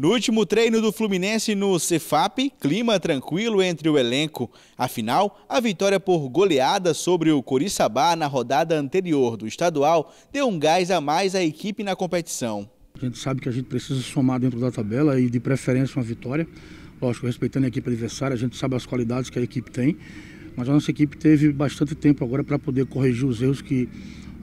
No último treino do Fluminense no Cefap, clima tranquilo entre o elenco. Afinal, a vitória por goleada sobre o Coriçaba na rodada anterior do estadual deu um gás a mais à equipe na competição. A gente sabe que a gente precisa somar dentro da tabela e de preferência uma vitória. Lógico, respeitando a equipe adversária, a gente sabe as qualidades que a equipe tem, mas a nossa equipe teve bastante tempo agora para poder corrigir os erros que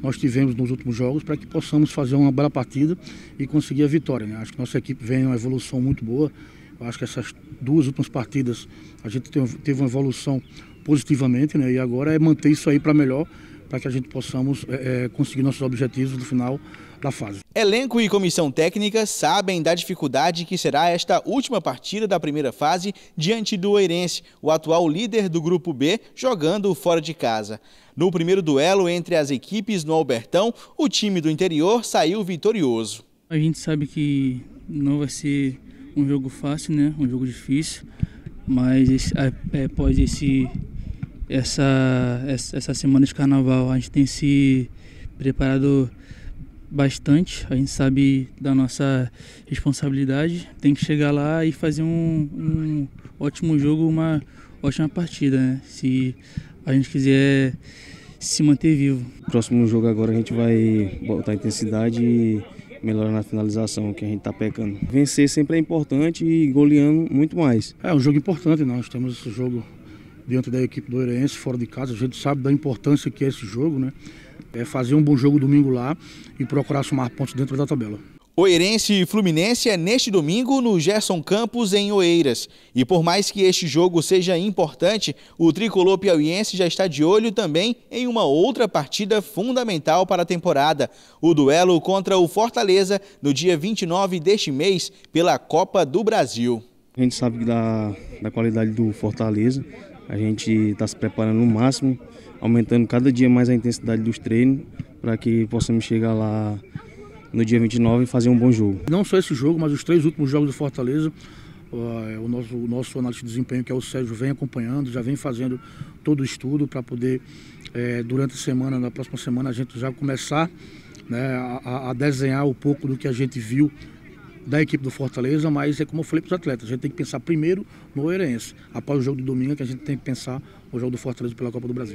nós tivemos nos últimos jogos para que possamos fazer uma bela partida e conseguir a vitória. Né? Acho que nossa equipe vem uma evolução muito boa. Eu acho que essas duas últimas partidas a gente teve uma evolução positivamente né? e agora é manter isso aí para melhor para que a gente possamos é, conseguir nossos objetivos no final da fase. Elenco e comissão técnica sabem da dificuldade que será esta última partida da primeira fase diante do Oeirense, o atual líder do Grupo B, jogando fora de casa. No primeiro duelo entre as equipes no Albertão, o time do interior saiu vitorioso. A gente sabe que não vai ser um jogo fácil, né? um jogo difícil, mas esse, é, após esse essa, essa semana de carnaval a gente tem se preparado bastante, a gente sabe da nossa responsabilidade, tem que chegar lá e fazer um, um ótimo jogo, uma ótima partida, né? se a gente quiser se manter vivo. Próximo jogo agora a gente vai botar intensidade e melhorar na finalização, que a gente está pecando. Vencer sempre é importante e goleando muito mais. É um jogo importante, nós temos o jogo diante da equipe do Oeirense, fora de casa. A gente sabe da importância que é esse jogo, né? É fazer um bom jogo domingo lá e procurar somar pontos dentro da tabela. Oeirense e Fluminense é neste domingo no Gerson Campos, em Oeiras. E por mais que este jogo seja importante, o tricolor piauiense já está de olho também em uma outra partida fundamental para a temporada: o duelo contra o Fortaleza no dia 29 deste mês pela Copa do Brasil. A gente sabe da, da qualidade do Fortaleza, a gente está se preparando no máximo, aumentando cada dia mais a intensidade dos treinos para que possamos chegar lá no dia 29 e fazer um bom jogo. Não só esse jogo, mas os três últimos jogos do Fortaleza, é, o nosso, o nosso analista de desempenho, que é o Sérgio, vem acompanhando, já vem fazendo todo o estudo para poder, é, durante a semana, na próxima semana, a gente já começar né, a, a desenhar um pouco do que a gente viu da equipe do Fortaleza, mas é como eu falei para os atletas, a gente tem que pensar primeiro no Oeirense, após o jogo de domingo, que a gente tem que pensar no jogo do Fortaleza pela Copa do Brasil.